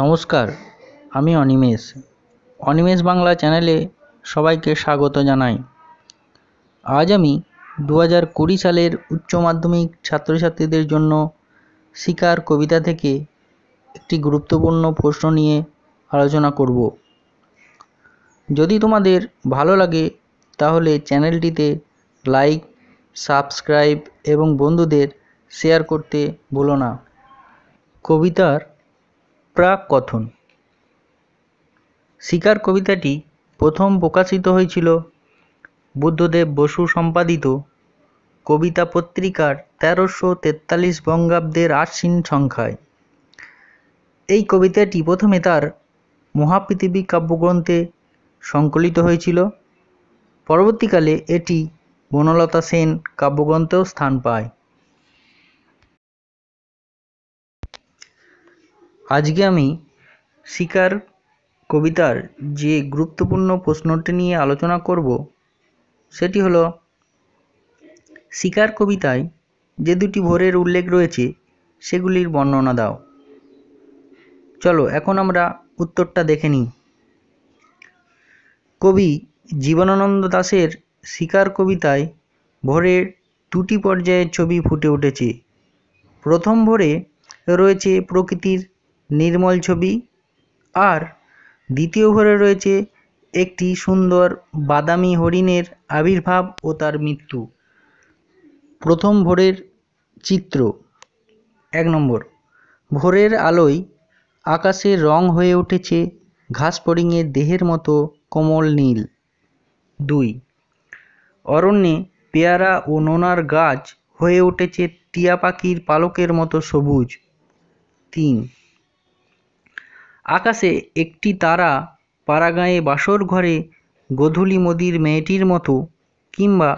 নমস্কার আমি অনিমেষ অনিমেষ বাংলা চ্যানেলে সবাইকে স্বাগত জানাই আজ আমি দু হাজার কুড়ি সালের উচ্চ মাধ্যমিক ছাত্রছাত্রীদের জন্য শিকার কবিতা থেকে একটি গুরুত্বপূর্ণ প্রশ্ন নিয়ে আলোচনা করব যদি তোমাদের ভালো লাগে তাহলে চ্যানেলটিতে লাইক সাবস্ক্রাইব এবং বন্ধুদের শেয়ার করতে ভুলো না কবিতার প্রাক কথন শিকার কবিতাটি প্রথম প্রকাশিত হয়েছিল বুদ্ধদেব বসু সম্পাদিত কবিতা পত্রিকার তেরোশো তেতাল্লিশ বঙ্গাব্দের আশ্বিন সংখ্যায় এই কবিতাটি প্রথমে তার মহাপৃথিবী কাব্যগ্রন্থে সংকলিত হয়েছিল পরবর্তীকালে এটি বনলতা সেন কাব্যগ্রন্থেও স্থান পায় আজকে আমি শিকার কবিতার যে গুরুত্বপূর্ণ প্রশ্নটি নিয়ে আলোচনা করব সেটি হলো শিকার কবিতায় যে দুটি ভোরের উল্লেখ রয়েছে সেগুলির বর্ণনা দাও চলো এখন আমরা উত্তরটা দেখে নিই কবি জীবনানন্দ দাশের শিকার কবিতায় ভোরের দুটি পর্যায়ের ছবি ফুটে উঠেছে প্রথম ভোরে রয়েছে প্রকৃতির নির্মল ছবি আর দ্বিতীয় ঘরে রয়েছে একটি সুন্দর বাদামি হরিণের আবির্ভাব ও তার মৃত্যু প্রথম ভোরের চিত্র এক নম্বর ভোরের আলোয় আকাশে রং হয়ে উঠেছে ঘাসফড়িংয়ের দেহের মতো কোমল নীল দুই অরণ্যে পেয়ারা ও নোনার গাছ হয়ে উঠেছে টিয়া পাখির পালকের মতো সবুজ তিন আকাশে একটি তারা পাড়াগাঁয়ে বাসর ঘরে গোধূলি মদির মেয়েটির মতো কিংবা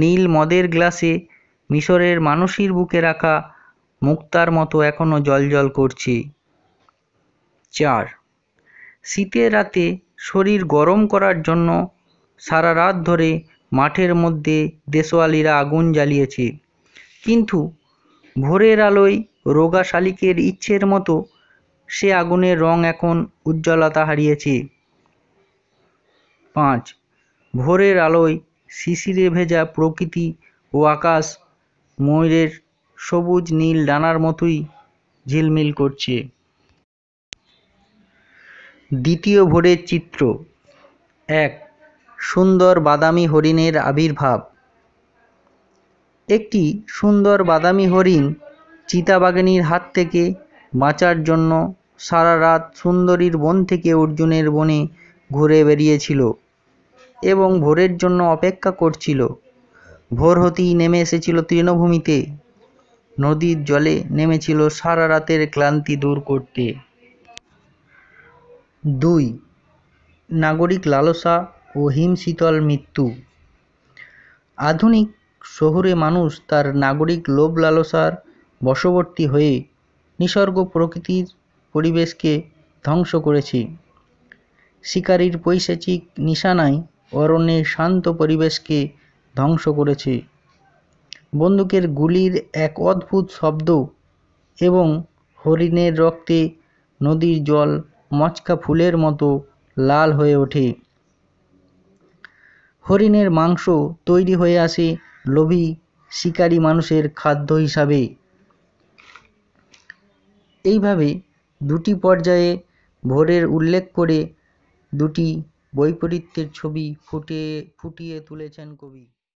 নীল মদের গ্লাসে মিশরের মানুষের বুকে রাখা মুক্তার মতো এখনও জলজল করছে চার শীতের রাতে শরীর গরম করার জন্য সারা রাত ধরে মাঠের মধ্যে দেশওয়ালিরা আগুন জ্বালিয়েছে কিন্তু ভোরের আলোয় রোগা শালিকের ইচ্ছের মতো সে আগুনের রং এখন উজ্জ্বলতা হারিয়েছে পাঁচ ভোরের আলোয় শিশিরে ভেজা প্রকৃতি ও আকাশ ময়ূরের সবুজ নীল ডানার মতোই ঝিলমিল করছে দ্বিতীয় ভোরের চিত্র এক সুন্দর বাদামি হরিণের আবির্ভাব একটি সুন্দর বাদামি হরিণ চিতাবাঘিনীর হাত থেকে বাঁচার জন্য সারা রাত সুন্দরীর বন থেকে অর্জুনের বনে ঘুরে বেরিয়েছিল এবং ভোরের জন্য অপেক্ষা করছিল ভোর হতেই নেমে এসেছিল তৃণভূমিতে নদীর জলে নেমেছিল সারা রাতের ক্লান্তি দূর করতে দুই নাগরিক লালসা ও হিমশীতল মৃত্যু আধুনিক শহুরে মানুষ তার নাগরিক লোভ লালসার বশবর্তী হয়ে নিসর্গ প্রকৃতির পরিবেশকে ধ্বংস করেছে শিকারির পৈশাচিক নিশানায় অরণ্যের শান্ত পরিবেশকে ধ্বংস করেছে বন্দুকের গুলির এক অদ্ভুত শব্দ এবং হরিণের রক্তে নদীর জল মচকা ফুলের মতো লাল হয়ে ওঠে হরিণের মাংস তৈরি হয়ে আসে লোভী শিকারী মানুষের খাদ্য হিসাবে এইভাবে দুটি পর্যায়ে ভোরের উল্লেখ করে দুটি বৈপরীত্যের ছবি ফুটিয়ে ফুটিয়ে তুলেছেন কবি